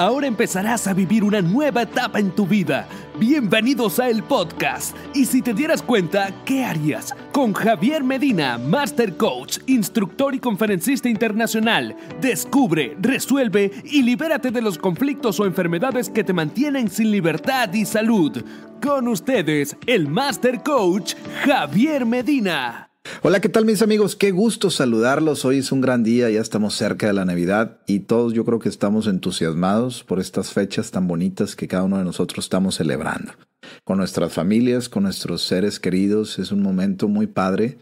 Ahora empezarás a vivir una nueva etapa en tu vida. Bienvenidos a el podcast. Y si te dieras cuenta, ¿qué harías? Con Javier Medina, Master Coach, instructor y conferencista internacional. Descubre, resuelve y libérate de los conflictos o enfermedades que te mantienen sin libertad y salud. Con ustedes, el Master Coach Javier Medina. Hola, ¿qué tal mis amigos? Qué gusto saludarlos. Hoy es un gran día, ya estamos cerca de la Navidad y todos yo creo que estamos entusiasmados por estas fechas tan bonitas que cada uno de nosotros estamos celebrando. Con nuestras familias, con nuestros seres queridos, es un momento muy padre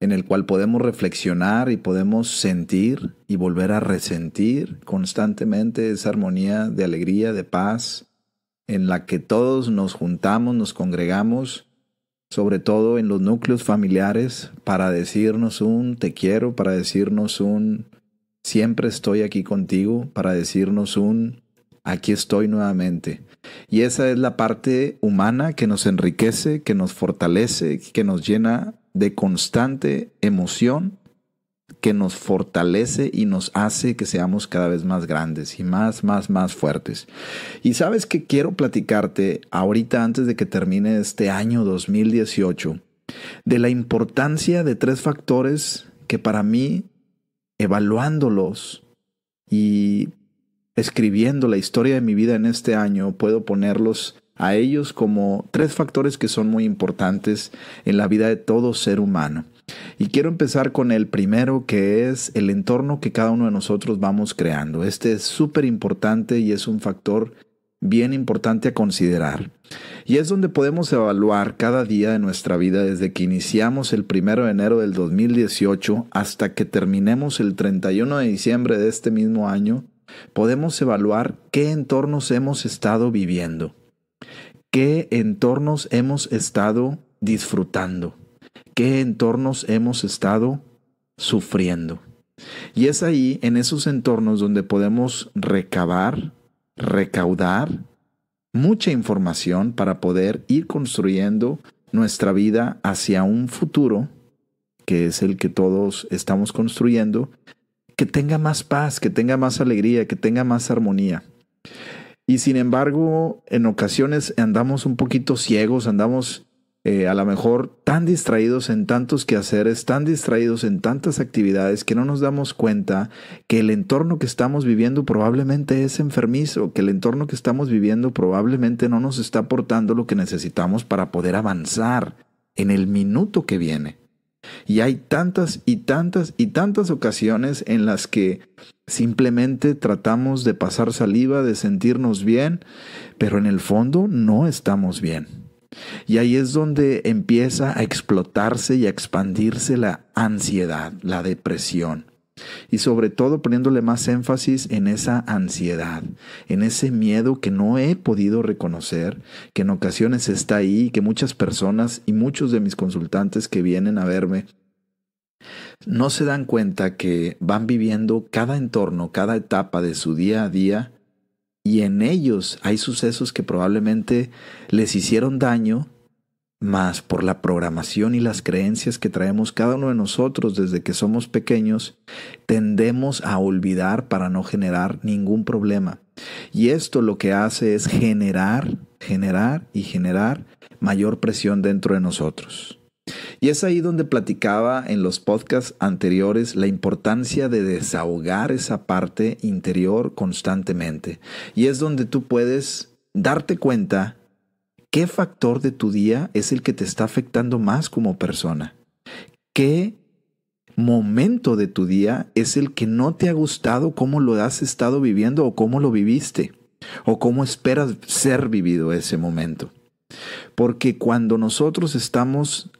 en el cual podemos reflexionar y podemos sentir y volver a resentir constantemente esa armonía de alegría, de paz, en la que todos nos juntamos, nos congregamos sobre todo en los núcleos familiares, para decirnos un te quiero, para decirnos un siempre estoy aquí contigo, para decirnos un aquí estoy nuevamente. Y esa es la parte humana que nos enriquece, que nos fortalece, que nos llena de constante emoción que nos fortalece y nos hace que seamos cada vez más grandes y más, más, más fuertes. Y sabes que quiero platicarte ahorita antes de que termine este año 2018 de la importancia de tres factores que para mí, evaluándolos y escribiendo la historia de mi vida en este año, puedo ponerlos a ellos como tres factores que son muy importantes en la vida de todo ser humano. Y quiero empezar con el primero, que es el entorno que cada uno de nosotros vamos creando. Este es súper importante y es un factor bien importante a considerar. Y es donde podemos evaluar cada día de nuestra vida desde que iniciamos el 1 de enero del 2018 hasta que terminemos el 31 de diciembre de este mismo año, podemos evaluar qué entornos hemos estado viviendo, qué entornos hemos estado disfrutando qué entornos hemos estado sufriendo. Y es ahí, en esos entornos, donde podemos recabar, recaudar mucha información para poder ir construyendo nuestra vida hacia un futuro, que es el que todos estamos construyendo, que tenga más paz, que tenga más alegría, que tenga más armonía. Y sin embargo, en ocasiones andamos un poquito ciegos, andamos eh, a lo mejor tan distraídos en tantos quehaceres, tan distraídos en tantas actividades que no nos damos cuenta que el entorno que estamos viviendo probablemente es enfermizo, que el entorno que estamos viviendo probablemente no nos está aportando lo que necesitamos para poder avanzar en el minuto que viene. Y hay tantas y tantas y tantas ocasiones en las que simplemente tratamos de pasar saliva, de sentirnos bien, pero en el fondo no estamos bien. Y ahí es donde empieza a explotarse y a expandirse la ansiedad, la depresión. Y sobre todo poniéndole más énfasis en esa ansiedad, en ese miedo que no he podido reconocer, que en ocasiones está ahí, que muchas personas y muchos de mis consultantes que vienen a verme no se dan cuenta que van viviendo cada entorno, cada etapa de su día a día y en ellos hay sucesos que probablemente les hicieron daño, más por la programación y las creencias que traemos cada uno de nosotros desde que somos pequeños, tendemos a olvidar para no generar ningún problema. Y esto lo que hace es generar, generar y generar mayor presión dentro de nosotros. Y es ahí donde platicaba en los podcasts anteriores la importancia de desahogar esa parte interior constantemente. Y es donde tú puedes darte cuenta qué factor de tu día es el que te está afectando más como persona. ¿Qué momento de tu día es el que no te ha gustado cómo lo has estado viviendo o cómo lo viviste? ¿O cómo esperas ser vivido ese momento? Porque cuando nosotros estamos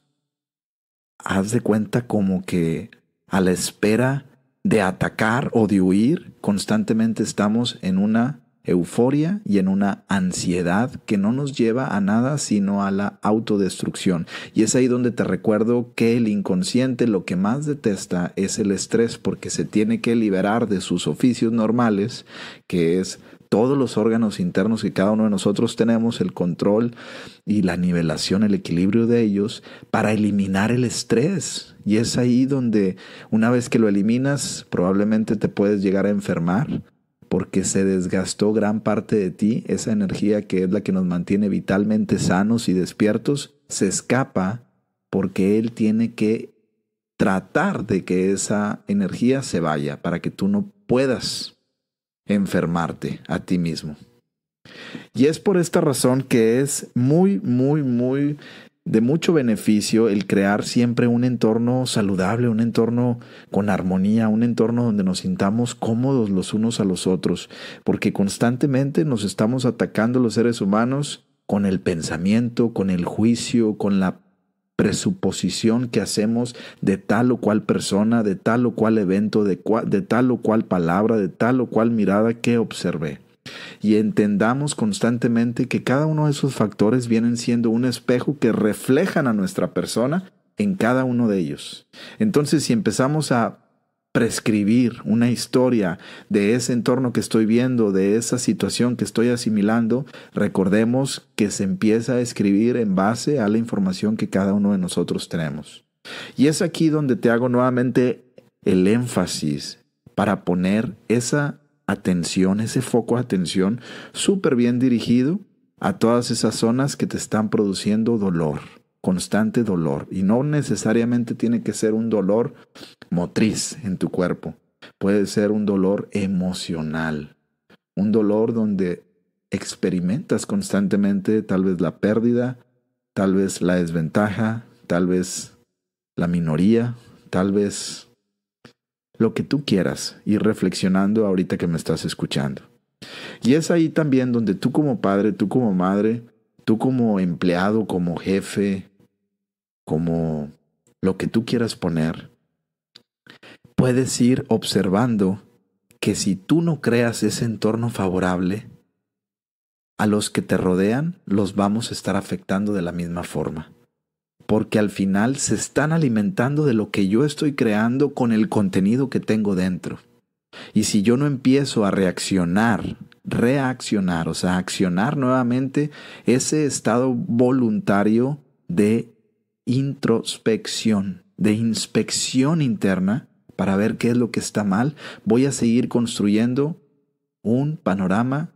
haz de cuenta como que a la espera de atacar o de huir, constantemente estamos en una euforia y en una ansiedad que no nos lleva a nada sino a la autodestrucción. Y es ahí donde te recuerdo que el inconsciente lo que más detesta es el estrés porque se tiene que liberar de sus oficios normales, que es todos los órganos internos que cada uno de nosotros tenemos, el control y la nivelación, el equilibrio de ellos, para eliminar el estrés. Y es ahí donde una vez que lo eliminas, probablemente te puedes llegar a enfermar porque se desgastó gran parte de ti, esa energía que es la que nos mantiene vitalmente sanos y despiertos, se escapa porque Él tiene que tratar de que esa energía se vaya para que tú no puedas enfermarte a ti mismo. Y es por esta razón que es muy, muy, muy de mucho beneficio el crear siempre un entorno saludable, un entorno con armonía, un entorno donde nos sintamos cómodos los unos a los otros, porque constantemente nos estamos atacando los seres humanos con el pensamiento, con el juicio, con la presuposición que hacemos de tal o cual persona, de tal o cual evento, de, tal o cual palabra, de tal o cual mirada que observé y entendamos constantemente que cada uno de esos factores vienen siendo un espejo que reflejan a nuestra persona en cada uno de ellos. Entonces, si empezamos a prescribir una historia de ese entorno que estoy viendo, de esa situación que estoy asimilando, recordemos que se empieza a escribir en base a la información que cada uno de nosotros tenemos. Y es aquí donde te hago nuevamente el énfasis para poner esa atención, ese foco de atención súper bien dirigido a todas esas zonas que te están produciendo dolor constante dolor y no necesariamente tiene que ser un dolor motriz en tu cuerpo, puede ser un dolor emocional, un dolor donde experimentas constantemente tal vez la pérdida, tal vez la desventaja, tal vez la minoría, tal vez lo que tú quieras, ir reflexionando ahorita que me estás escuchando. Y es ahí también donde tú como padre, tú como madre, tú como empleado, como jefe, como lo que tú quieras poner, puedes ir observando que si tú no creas ese entorno favorable, a los que te rodean los vamos a estar afectando de la misma forma. Porque al final se están alimentando de lo que yo estoy creando con el contenido que tengo dentro. Y si yo no empiezo a reaccionar, reaccionar, o sea, accionar nuevamente ese estado voluntario de introspección, de inspección interna para ver qué es lo que está mal, voy a seguir construyendo un panorama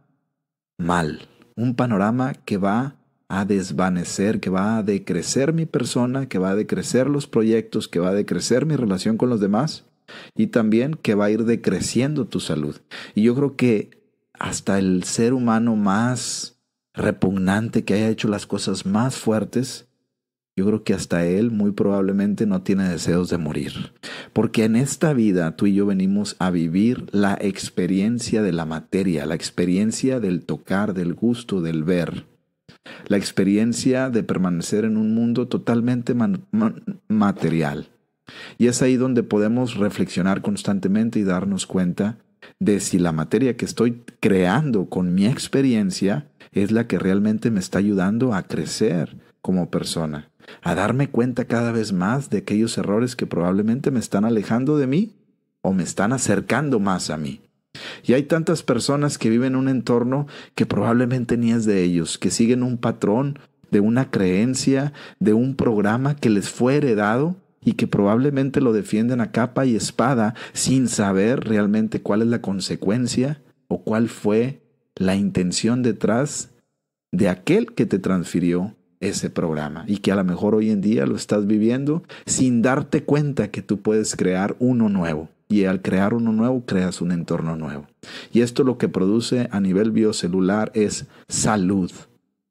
mal, un panorama que va a desvanecer, que va a decrecer mi persona, que va a decrecer los proyectos, que va a decrecer mi relación con los demás y también que va a ir decreciendo tu salud. Y yo creo que hasta el ser humano más repugnante que haya hecho las cosas más fuertes yo creo que hasta él muy probablemente no tiene deseos de morir. Porque en esta vida tú y yo venimos a vivir la experiencia de la materia, la experiencia del tocar, del gusto, del ver. La experiencia de permanecer en un mundo totalmente material. Y es ahí donde podemos reflexionar constantemente y darnos cuenta de si la materia que estoy creando con mi experiencia es la que realmente me está ayudando a crecer como persona a darme cuenta cada vez más de aquellos errores que probablemente me están alejando de mí o me están acercando más a mí. Y hay tantas personas que viven en un entorno que probablemente ni es de ellos, que siguen un patrón de una creencia, de un programa que les fue heredado y que probablemente lo defienden a capa y espada sin saber realmente cuál es la consecuencia o cuál fue la intención detrás de aquel que te transfirió ese programa y que a lo mejor hoy en día lo estás viviendo sin darte cuenta que tú puedes crear uno nuevo. Y al crear uno nuevo, creas un entorno nuevo. Y esto lo que produce a nivel biocelular es salud.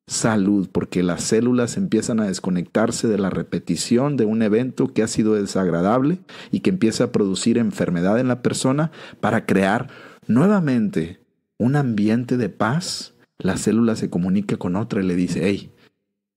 Salud, porque las células empiezan a desconectarse de la repetición de un evento que ha sido desagradable y que empieza a producir enfermedad en la persona para crear nuevamente un ambiente de paz. La célula se comunica con otra y le dice, hey,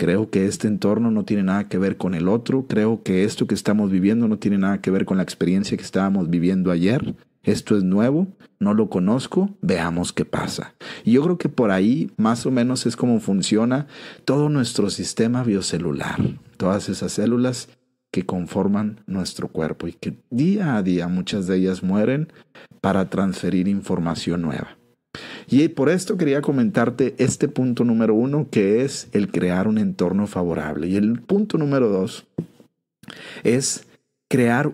Creo que este entorno no tiene nada que ver con el otro. Creo que esto que estamos viviendo no tiene nada que ver con la experiencia que estábamos viviendo ayer. Esto es nuevo, no lo conozco, veamos qué pasa. Y yo creo que por ahí más o menos es como funciona todo nuestro sistema biocelular, todas esas células que conforman nuestro cuerpo y que día a día muchas de ellas mueren para transferir información nueva. Y por esto quería comentarte este punto número uno, que es el crear un entorno favorable. Y el punto número dos es crear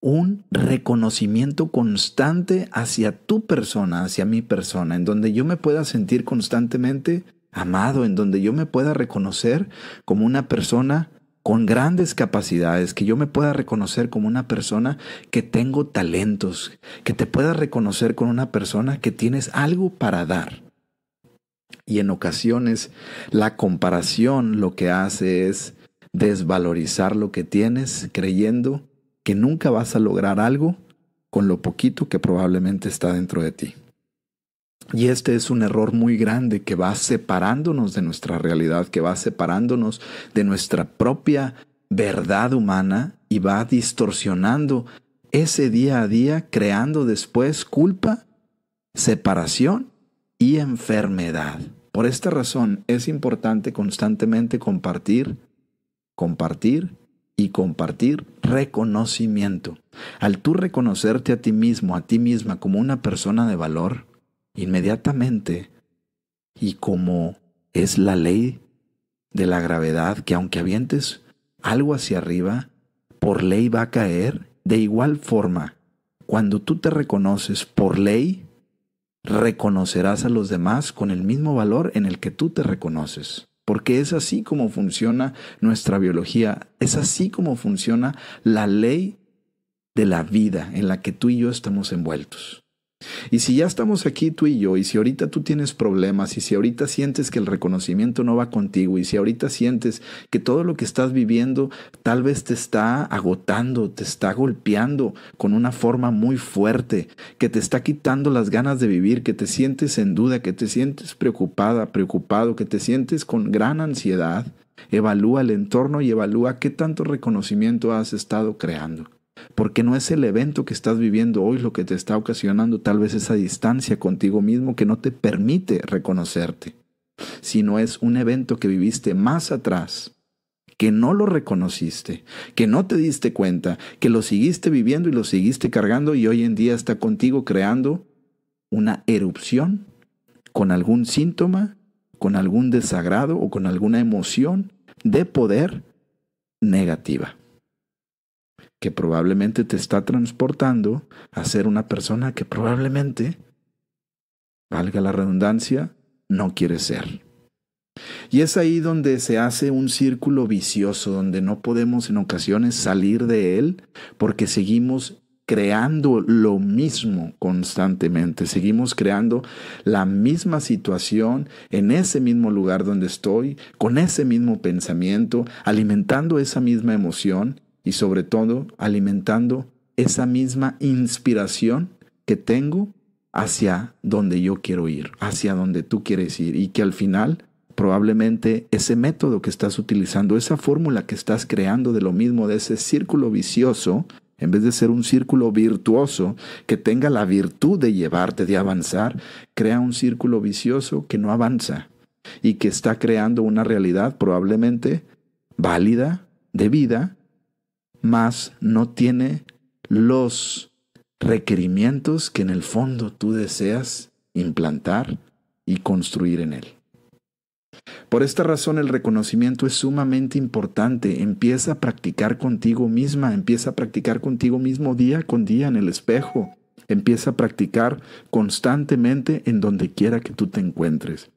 un reconocimiento constante hacia tu persona, hacia mi persona, en donde yo me pueda sentir constantemente amado, en donde yo me pueda reconocer como una persona con grandes capacidades, que yo me pueda reconocer como una persona que tengo talentos, que te pueda reconocer como una persona que tienes algo para dar. Y en ocasiones la comparación lo que hace es desvalorizar lo que tienes creyendo que nunca vas a lograr algo con lo poquito que probablemente está dentro de ti. Y este es un error muy grande que va separándonos de nuestra realidad, que va separándonos de nuestra propia verdad humana y va distorsionando ese día a día, creando después culpa, separación y enfermedad. Por esta razón es importante constantemente compartir, compartir y compartir reconocimiento. Al tú reconocerte a ti mismo, a ti misma como una persona de valor, inmediatamente y como es la ley de la gravedad, que aunque avientes algo hacia arriba, por ley va a caer, de igual forma, cuando tú te reconoces por ley, reconocerás a los demás con el mismo valor en el que tú te reconoces. Porque es así como funciona nuestra biología, es así como funciona la ley de la vida en la que tú y yo estamos envueltos. Y si ya estamos aquí tú y yo, y si ahorita tú tienes problemas, y si ahorita sientes que el reconocimiento no va contigo, y si ahorita sientes que todo lo que estás viviendo tal vez te está agotando, te está golpeando con una forma muy fuerte, que te está quitando las ganas de vivir, que te sientes en duda, que te sientes preocupada, preocupado, que te sientes con gran ansiedad, evalúa el entorno y evalúa qué tanto reconocimiento has estado creando porque no es el evento que estás viviendo hoy lo que te está ocasionando tal vez esa distancia contigo mismo que no te permite reconocerte, sino es un evento que viviste más atrás, que no lo reconociste, que no te diste cuenta, que lo seguiste viviendo y lo seguiste cargando y hoy en día está contigo creando una erupción con algún síntoma, con algún desagrado o con alguna emoción de poder negativa que probablemente te está transportando a ser una persona que probablemente, valga la redundancia, no quiere ser. Y es ahí donde se hace un círculo vicioso, donde no podemos en ocasiones salir de él porque seguimos creando lo mismo constantemente, seguimos creando la misma situación en ese mismo lugar donde estoy, con ese mismo pensamiento, alimentando esa misma emoción y sobre todo alimentando esa misma inspiración que tengo hacia donde yo quiero ir, hacia donde tú quieres ir y que al final probablemente ese método que estás utilizando, esa fórmula que estás creando de lo mismo, de ese círculo vicioso, en vez de ser un círculo virtuoso que tenga la virtud de llevarte, de avanzar, crea un círculo vicioso que no avanza y que está creando una realidad probablemente válida, de vida, mas no tiene los requerimientos que en el fondo tú deseas implantar y construir en él. Por esta razón el reconocimiento es sumamente importante. Empieza a practicar contigo misma, empieza a practicar contigo mismo día con día en el espejo. Empieza a practicar constantemente en donde quiera que tú te encuentres.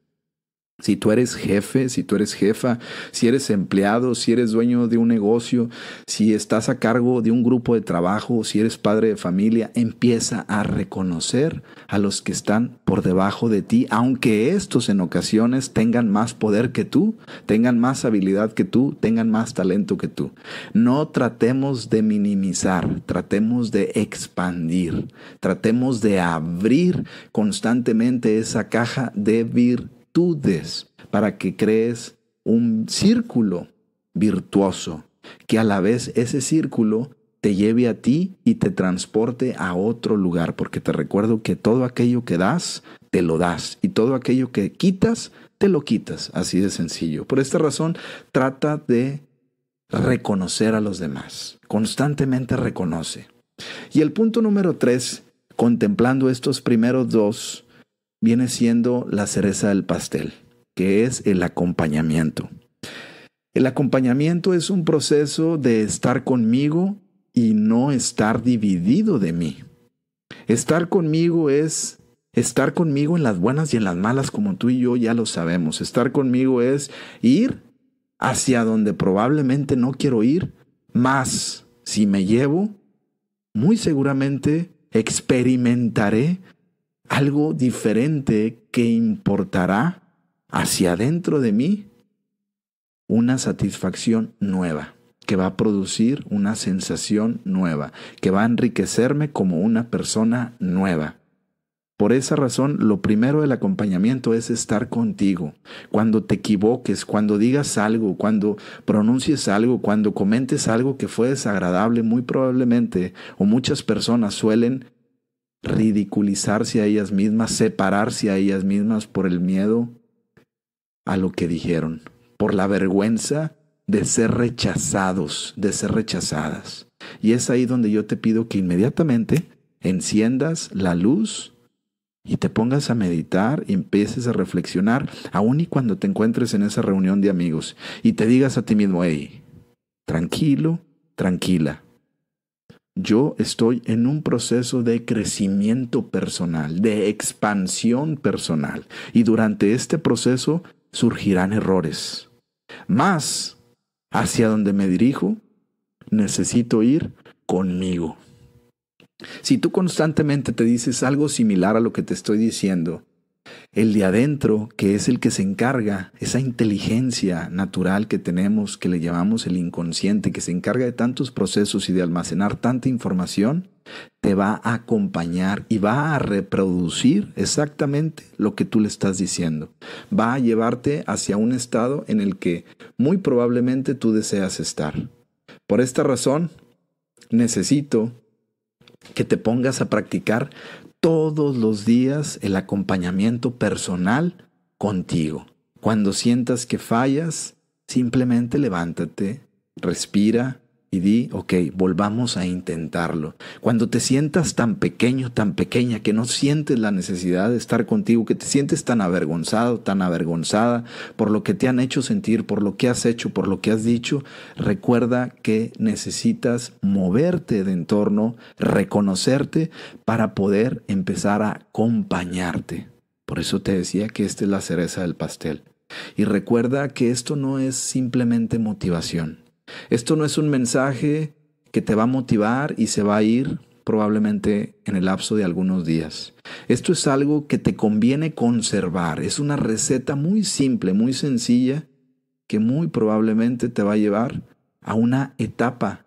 Si tú eres jefe, si tú eres jefa, si eres empleado, si eres dueño de un negocio, si estás a cargo de un grupo de trabajo, si eres padre de familia, empieza a reconocer a los que están por debajo de ti, aunque estos en ocasiones tengan más poder que tú, tengan más habilidad que tú, tengan más talento que tú. No tratemos de minimizar, tratemos de expandir, tratemos de abrir constantemente esa caja de virtud para que crees un círculo virtuoso, que a la vez ese círculo te lleve a ti y te transporte a otro lugar, porque te recuerdo que todo aquello que das, te lo das, y todo aquello que quitas, te lo quitas, así de sencillo. Por esta razón, trata de reconocer a los demás, constantemente reconoce. Y el punto número tres, contemplando estos primeros dos, viene siendo la cereza del pastel, que es el acompañamiento. El acompañamiento es un proceso de estar conmigo y no estar dividido de mí. Estar conmigo es estar conmigo en las buenas y en las malas, como tú y yo ya lo sabemos. Estar conmigo es ir hacia donde probablemente no quiero ir, más si me llevo, muy seguramente experimentaré algo diferente que importará hacia adentro de mí una satisfacción nueva, que va a producir una sensación nueva, que va a enriquecerme como una persona nueva. Por esa razón, lo primero del acompañamiento es estar contigo. Cuando te equivoques, cuando digas algo, cuando pronuncies algo, cuando comentes algo que fue desagradable, muy probablemente, o muchas personas suelen ridiculizarse a ellas mismas, separarse a ellas mismas por el miedo a lo que dijeron, por la vergüenza de ser rechazados, de ser rechazadas. Y es ahí donde yo te pido que inmediatamente enciendas la luz y te pongas a meditar y empieces a reflexionar, aun y cuando te encuentres en esa reunión de amigos, y te digas a ti mismo, tranquilo, tranquila, yo estoy en un proceso de crecimiento personal, de expansión personal. Y durante este proceso surgirán errores. Más, hacia donde me dirijo, necesito ir conmigo. Si tú constantemente te dices algo similar a lo que te estoy diciendo, el de adentro, que es el que se encarga, esa inteligencia natural que tenemos, que le llamamos el inconsciente, que se encarga de tantos procesos y de almacenar tanta información, te va a acompañar y va a reproducir exactamente lo que tú le estás diciendo. Va a llevarte hacia un estado en el que muy probablemente tú deseas estar. Por esta razón, necesito que te pongas a practicar todos los días el acompañamiento personal contigo. Cuando sientas que fallas, simplemente levántate, respira y di, ok, volvamos a intentarlo. Cuando te sientas tan pequeño, tan pequeña, que no sientes la necesidad de estar contigo, que te sientes tan avergonzado, tan avergonzada por lo que te han hecho sentir, por lo que has hecho, por lo que has dicho, recuerda que necesitas moverte de entorno, reconocerte para poder empezar a acompañarte. Por eso te decía que esta es la cereza del pastel. Y recuerda que esto no es simplemente motivación. Esto no es un mensaje que te va a motivar y se va a ir probablemente en el lapso de algunos días. Esto es algo que te conviene conservar. Es una receta muy simple, muy sencilla, que muy probablemente te va a llevar a una etapa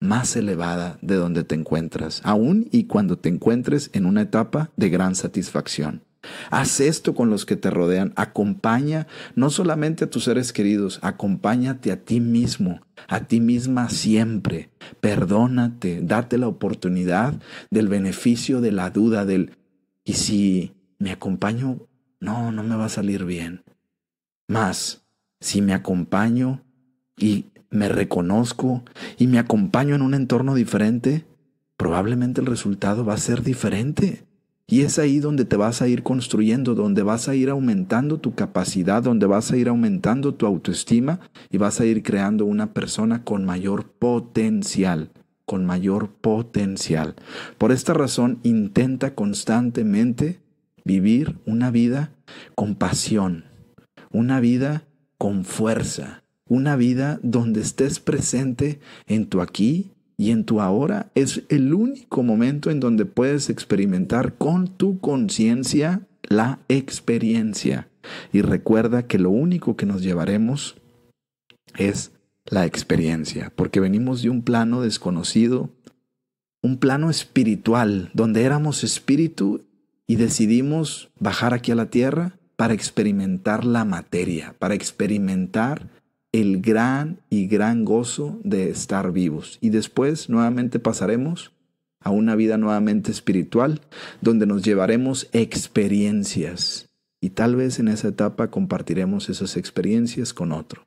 más elevada de donde te encuentras, aún y cuando te encuentres en una etapa de gran satisfacción. Haz esto con los que te rodean. Acompaña no solamente a tus seres queridos, acompáñate a ti mismo, a ti misma siempre. Perdónate, date la oportunidad del beneficio de la duda, del ¿y si me acompaño? No, no me va a salir bien. Más, si me acompaño y me reconozco y me acompaño en un entorno diferente, probablemente el resultado va a ser diferente. Y es ahí donde te vas a ir construyendo, donde vas a ir aumentando tu capacidad, donde vas a ir aumentando tu autoestima y vas a ir creando una persona con mayor potencial, con mayor potencial. Por esta razón, intenta constantemente vivir una vida con pasión, una vida con fuerza, una vida donde estés presente en tu aquí y en tu ahora es el único momento en donde puedes experimentar con tu conciencia la experiencia. Y recuerda que lo único que nos llevaremos es la experiencia, porque venimos de un plano desconocido, un plano espiritual, donde éramos espíritu y decidimos bajar aquí a la tierra para experimentar la materia, para experimentar el gran y gran gozo de estar vivos. Y después nuevamente pasaremos a una vida nuevamente espiritual, donde nos llevaremos experiencias. Y tal vez en esa etapa compartiremos esas experiencias con otro,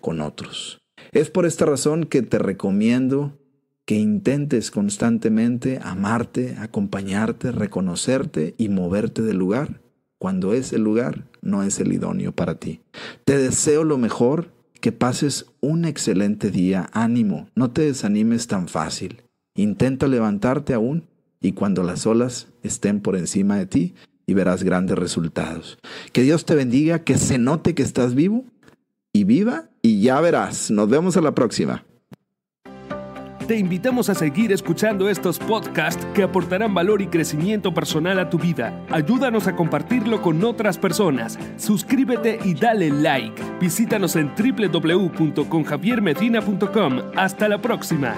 con otros. Es por esta razón que te recomiendo que intentes constantemente amarte, acompañarte, reconocerte y moverte del lugar cuando ese lugar no es el idóneo para ti. Te deseo lo mejor que pases un excelente día, ánimo, no te desanimes tan fácil. Intenta levantarte aún y cuando las olas estén por encima de ti y verás grandes resultados. Que Dios te bendiga, que se note que estás vivo y viva y ya verás. Nos vemos a la próxima. Te invitamos a seguir escuchando estos podcasts que aportarán valor y crecimiento personal a tu vida. Ayúdanos a compartirlo con otras personas. Suscríbete y dale like. Visítanos en www.conjaviermedina.com. Hasta la próxima.